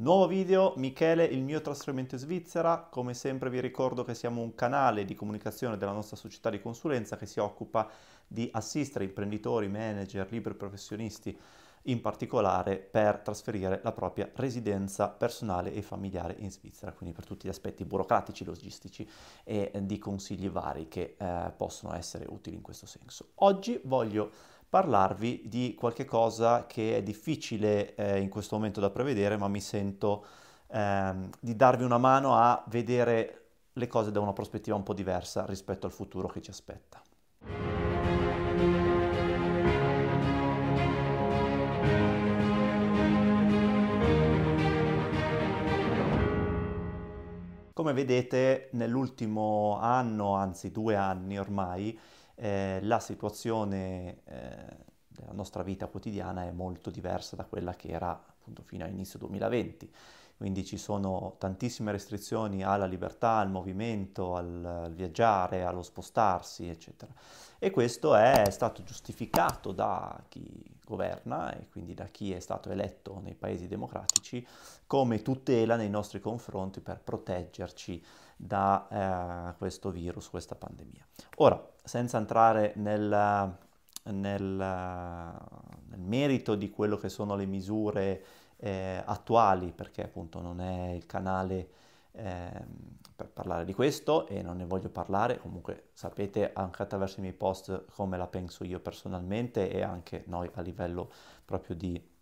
Nuovo video, Michele, il mio trasferimento in Svizzera. Come sempre vi ricordo che siamo un canale di comunicazione della nostra società di consulenza che si occupa di assistere imprenditori, manager, liberi professionisti in particolare per trasferire la propria residenza personale e familiare in Svizzera, quindi per tutti gli aspetti burocratici, logistici e di consigli vari che eh, possono essere utili in questo senso. Oggi voglio parlarvi di qualche cosa che è difficile eh, in questo momento da prevedere, ma mi sento ehm, di darvi una mano a vedere le cose da una prospettiva un po' diversa rispetto al futuro che ci aspetta. Come vedete nell'ultimo anno, anzi due anni ormai, eh, la situazione eh, della nostra vita quotidiana è molto diversa da quella che era appunto fino a inizio 2020 quindi ci sono tantissime restrizioni alla libertà, al movimento, al, al viaggiare, allo spostarsi, eccetera. E questo è stato giustificato da chi governa e quindi da chi è stato eletto nei paesi democratici come tutela nei nostri confronti per proteggerci da eh, questo virus, questa pandemia. Ora, senza entrare nel, nel, nel merito di quello che sono le misure eh, attuali, perché appunto non è il canale eh, per parlare di questo e non ne voglio parlare, comunque sapete anche attraverso i miei post come la penso io personalmente e anche noi a livello proprio di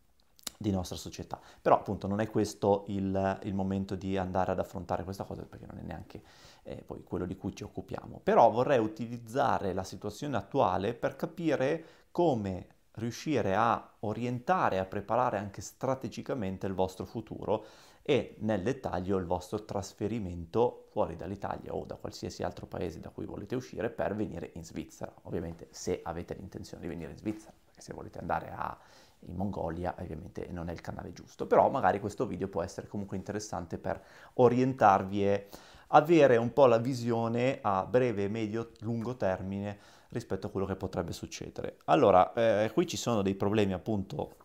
di nostra società. Però appunto non è questo il, il, momento di andare ad affrontare questa cosa perché non è neanche eh, poi quello di cui ci occupiamo. Però vorrei utilizzare la situazione attuale per capire come riuscire a orientare, a preparare anche strategicamente il vostro futuro e nel dettaglio il vostro trasferimento fuori dall'Italia o da qualsiasi altro paese da cui volete uscire per venire in Svizzera, ovviamente se avete l'intenzione di venire in Svizzera, perché se volete andare a, in Mongolia ovviamente non è il canale giusto, però magari questo video può essere comunque interessante per orientarvi e avere un po' la visione a breve, medio, lungo termine rispetto a quello che potrebbe succedere. Allora, eh, qui ci sono dei problemi appunto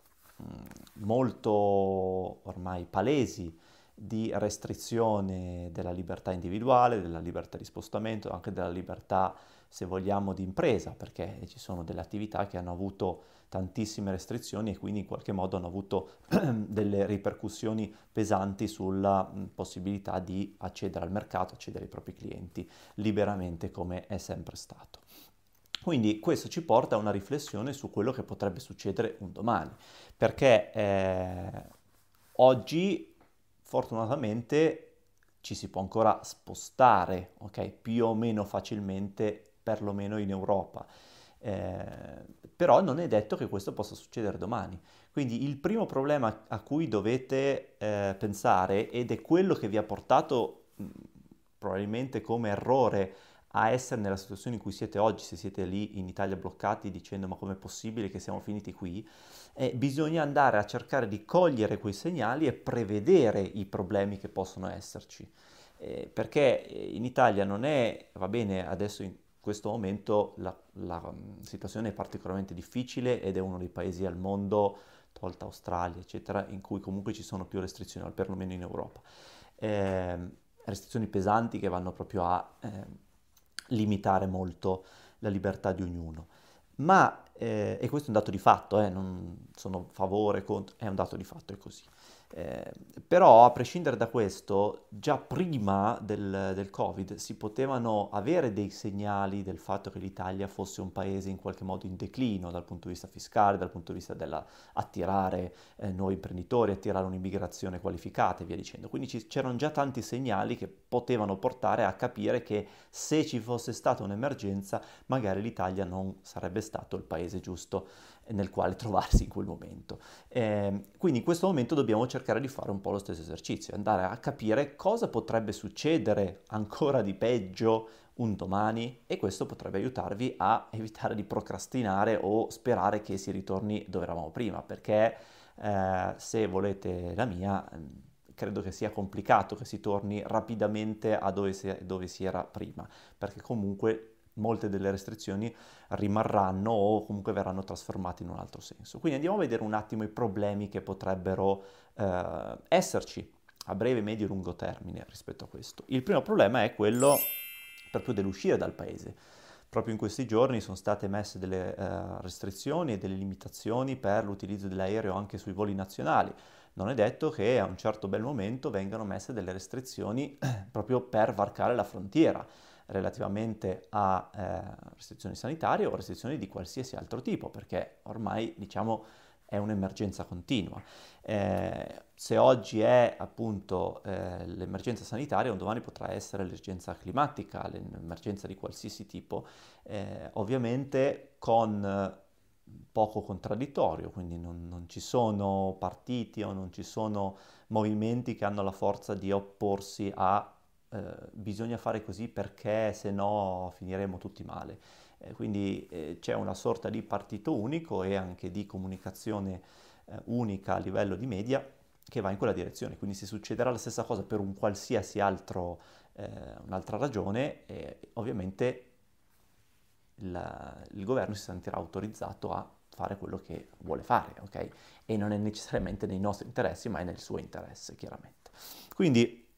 mm, molto ormai palesi di restrizione della libertà individuale, della libertà di spostamento, anche della libertà, se vogliamo, di impresa, perché ci sono delle attività che hanno avuto tantissime restrizioni e quindi in qualche modo hanno avuto delle ripercussioni pesanti sulla possibilità di accedere al mercato, accedere ai propri clienti liberamente come è sempre stato. Quindi questo ci porta a una riflessione su quello che potrebbe succedere un domani, perché eh, oggi fortunatamente ci si può ancora spostare, ok? Più o meno facilmente, perlomeno in Europa eh, però non è detto che questo possa succedere domani. Quindi il primo problema a cui dovete eh, pensare, ed è quello che vi ha portato mh, mm, probabilmente come errore a essere nella situazione in cui siete oggi, se siete lì in Italia bloccati dicendo ma com'è possibile che siamo finiti qui, eh, bisogna andare a cercare di cogliere quei segnali e prevedere i problemi che possono esserci. Eh, perché eh, in Italia non è, va bene, adesso in, questo momento la, la, mm, situazione è particolarmente difficile ed è uno dei paesi al mondo, tolta Australia, eccetera, in cui comunque ci sono più restrizioni, perlomeno in Europa. Eh, restrizioni pesanti che vanno proprio a eh, limitare molto la libertà di ognuno. Ma, eh, e questo è un dato di fatto, eh, non sono favore contro, è un dato di fatto, è così. Eh, però a prescindere da questo, già prima del, del, Covid si potevano avere dei segnali del fatto che l'Italia fosse un paese in qualche modo in declino dal punto di vista fiscale, dal punto di vista dell'attirare eh, nuovi imprenditori, attirare un'immigrazione qualificata e via dicendo. Quindi ci, c'erano già tanti segnali che potevano portare a capire che se ci fosse stata un'emergenza magari l'Italia non sarebbe stato il paese giusto nel quale trovarsi in quel momento. Eh, quindi in questo momento dobbiamo cercare di fare un po' lo stesso esercizio, andare a capire cosa potrebbe succedere ancora di peggio un domani e questo potrebbe aiutarvi a evitare di procrastinare o sperare che si ritorni dove eravamo prima, perché eh, se volete la mia ehm, credo che sia complicato che si torni rapidamente a dove si, dove si era prima, perché comunque molte delle restrizioni rimarranno o comunque verranno trasformate in un altro senso. Quindi andiamo a vedere un attimo i problemi che potrebbero eh, esserci a breve, medio e lungo termine rispetto a questo. Il primo problema è quello proprio dell'uscire dal paese. Proprio in questi giorni sono state messe delle eh, restrizioni e delle limitazioni per l'utilizzo dell'aereo anche sui voli nazionali. Non è detto che a un certo bel momento vengano messe delle restrizioni proprio per varcare la frontiera relativamente a eh, restrizioni sanitarie o restrizioni di qualsiasi altro tipo, perché ormai diciamo è un'emergenza continua. Eh, se oggi è appunto eh, l'emergenza sanitaria, un domani potrà essere l'emergenza climatica, l'emergenza di qualsiasi tipo, eh, ovviamente con poco contraddittorio, quindi non, non, ci sono partiti o non ci sono movimenti che hanno la forza di opporsi a eh, bisogna fare così perché se no finiremo tutti male. Eh, quindi eh, c'è una sorta di partito unico e anche di comunicazione eh, unica a livello di media che va in quella direzione. Quindi se succederà la stessa cosa per un qualsiasi altro, eh, un'altra ragione, ovviamente la, il governo si sentirà autorizzato a fare quello che vuole fare, ok? E non è necessariamente nei nostri interessi, ma è nel suo interesse, chiaramente. Quindi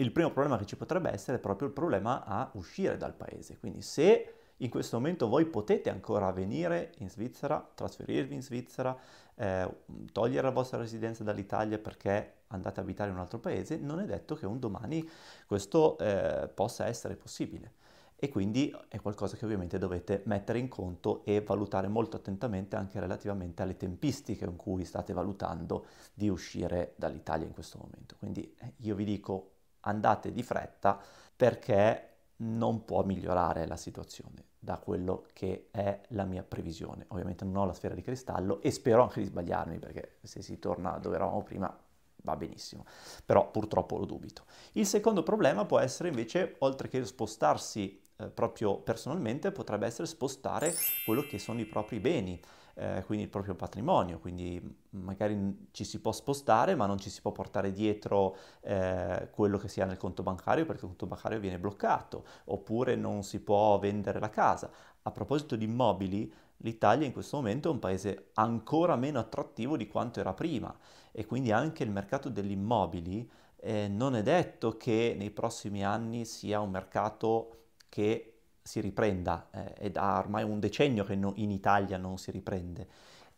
il primo problema che ci potrebbe essere è proprio il problema a uscire dal paese. Quindi se in questo momento voi potete ancora venire in Svizzera, trasferirvi in Svizzera, eh, togliere la vostra residenza dall'Italia perché andate a abitare in un altro paese, non è detto che un domani questo eh, possa essere possibile. E quindi è qualcosa che ovviamente dovete mettere in conto e valutare molto attentamente anche relativamente alle tempistiche in cui state valutando di uscire dall'Italia in questo momento. Quindi eh, io vi dico andate di fretta perché non può migliorare la situazione da quello che è la mia previsione. Ovviamente non ho la sfera di cristallo e spero anche di sbagliarmi perché se si torna dove eravamo prima va benissimo, però purtroppo lo dubito. Il secondo problema può essere invece, oltre che spostarsi eh, proprio personalmente potrebbe essere spostare quello che sono i propri beni, eh, quindi il proprio patrimonio, quindi magari ci si può spostare ma non ci si può portare dietro eh, quello che si ha nel conto bancario perché il conto bancario viene bloccato, oppure non si può vendere la casa. A proposito di immobili, l'Italia in questo momento è un paese ancora meno attrattivo di quanto era prima e quindi anche il mercato degli immobili eh, non è detto che nei prossimi anni sia un mercato che si riprenda, eh, è da ormai un decennio che no, in Italia non si riprende.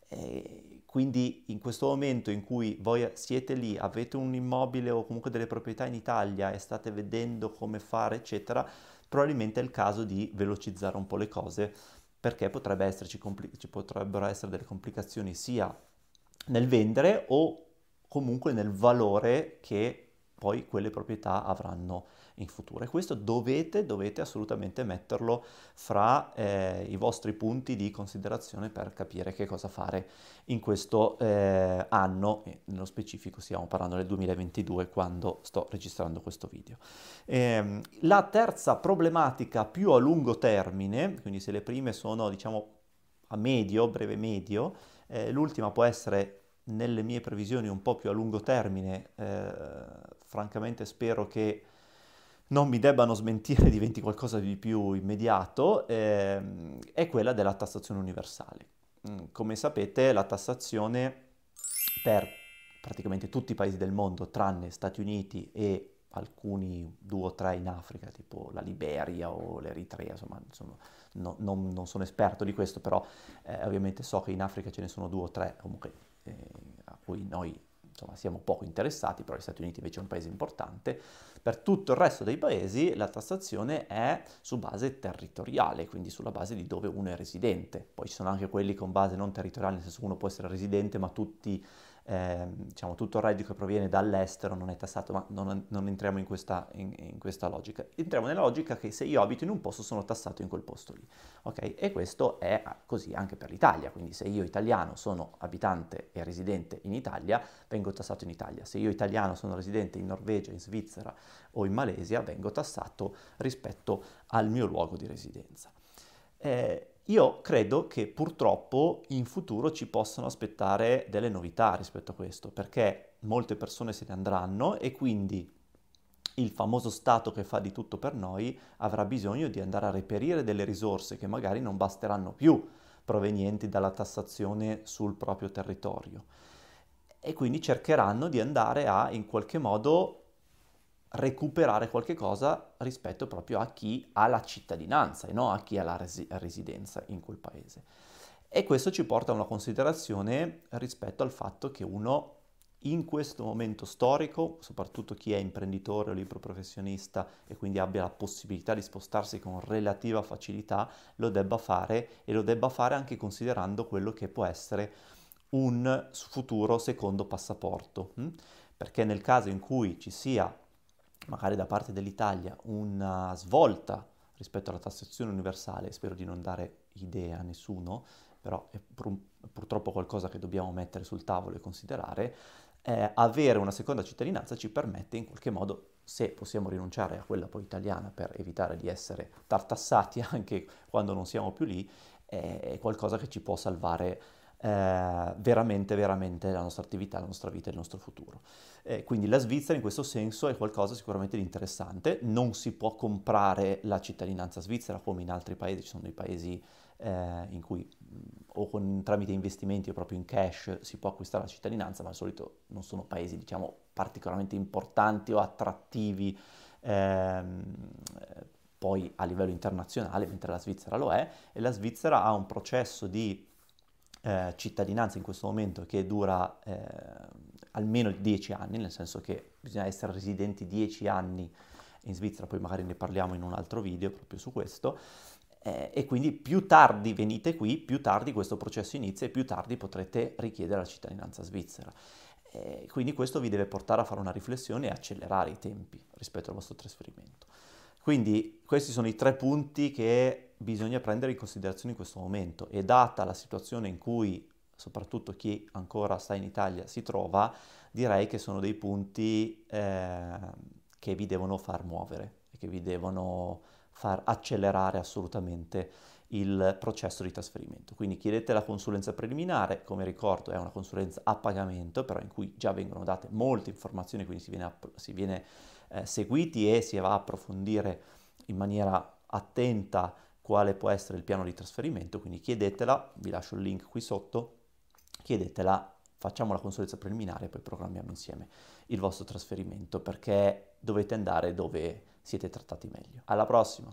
E eh, quindi in questo momento in cui voi siete lì, avete un immobile o comunque delle proprietà in Italia e state vedendo come fare, eccetera, probabilmente è il caso di velocizzare un po' le cose perché potrebbe compli- ci potrebbero essere delle complicazioni sia nel vendere o comunque nel valore che poi quelle proprietà avranno in futuro. E questo dovete, dovete assolutamente metterlo fra eh, i vostri punti di considerazione per capire che cosa fare in questo eh, anno, e nello specifico stiamo parlando del 2022 quando sto registrando questo video. Ehm, la terza problematica più a lungo termine, quindi se le prime sono diciamo a medio, breve medio, eh, l'ultima può essere nelle mie previsioni un po' più a lungo termine, eh, francamente spero che non mi debbano smentire diventi qualcosa di più immediato, ehm, è quella della tassazione universale. Mm, come sapete la tassazione per praticamente tutti i paesi del mondo, tranne Stati Uniti e alcuni due o tre in Africa, tipo la Liberia o l'Eritrea, insomma, insomma no, non, non, sono esperto di questo, però eh, ovviamente so che in Africa ce ne sono due o tre, comunque eh, a cui noi insomma, siamo poco interessati, però gli Stati Uniti invece è un paese importante, per tutto il resto dei paesi la tassazione è su base territoriale, quindi sulla base di dove uno è residente. Poi ci sono anche quelli con base non territoriale, nel senso uno può essere residente, ma tutti eh, diciamo, tutto il reddito che proviene dall'estero non è tassato, ma non, non entriamo in questa, in, in questa, logica. Entriamo nella logica che se io abito in un posto sono tassato in quel posto lì, ok? E questo è così anche per l'Italia, quindi se io italiano sono abitante e residente in Italia, vengo tassato in Italia, se io italiano sono residente in Norvegia, in Svizzera o in Malesia, vengo tassato rispetto al mio luogo di residenza. Eh, io credo che purtroppo in futuro ci possano aspettare delle novità rispetto a questo, perché molte persone se ne andranno e quindi il famoso Stato che fa di tutto per noi avrà bisogno di andare a reperire delle risorse che magari non basteranno più provenienti dalla tassazione sul proprio territorio. E quindi cercheranno di andare a in qualche modo recuperare qualche cosa rispetto proprio a chi ha la cittadinanza e non a chi ha la resi- residenza in quel paese. E questo ci porta a una considerazione rispetto al fatto che uno in questo momento storico, soprattutto chi è imprenditore o libro professionista e quindi abbia la possibilità di spostarsi con relativa facilità, lo debba fare e lo debba fare anche considerando quello che può essere un futuro secondo passaporto. Hm? Perché nel caso in cui ci sia magari da parte dell'Italia una svolta rispetto alla tassazione universale, spero di non dare idea a nessuno, però è pur- purtroppo qualcosa che dobbiamo mettere sul tavolo e considerare, eh, avere una seconda cittadinanza ci permette in qualche modo, se possiamo rinunciare a quella poi italiana per evitare di essere tartassati anche quando non siamo più lì, eh, è qualcosa che ci può salvare eh, veramente, veramente la nostra attività, la nostra vita e il nostro futuro. Eh, quindi la Svizzera in questo senso è qualcosa sicuramente di interessante, non si può comprare la cittadinanza svizzera come in altri paesi, ci sono dei paesi eh, in cui mm, o con, tramite investimenti o proprio in cash si può acquistare la cittadinanza, ma al solito non sono paesi diciamo particolarmente importanti o attrattivi ehm, poi a livello internazionale, mentre la Svizzera lo è, e la Svizzera ha un processo di eh, cittadinanza in questo momento che dura eh, almeno 10 anni, nel senso che bisogna essere residenti 10 anni in Svizzera, poi magari ne parliamo in un altro video proprio su questo, eh, e quindi più tardi venite qui, più tardi questo processo inizia e più tardi potrete richiedere la cittadinanza svizzera. Eh, quindi questo vi deve portare a fare una riflessione e accelerare i tempi rispetto al vostro trasferimento. Quindi questi sono i tre punti che bisogna prendere in considerazione in questo momento e data la situazione in cui soprattutto chi ancora sta in Italia si trova, direi che sono dei punti eh, che vi devono far muovere e che vi devono far accelerare assolutamente il processo di trasferimento. Quindi chiedete la consulenza preliminare, come ricordo è una consulenza a pagamento, però in cui già vengono date molte informazioni, quindi si viene, si viene eh, seguiti e si va a approfondire in maniera attenta quale può essere il piano di trasferimento, quindi chiedetela, vi lascio il link qui sotto, chiedetela, facciamo la consulenza preliminare e poi programmiamo insieme il vostro trasferimento perché dovete andare dove siete trattati meglio. Alla prossima!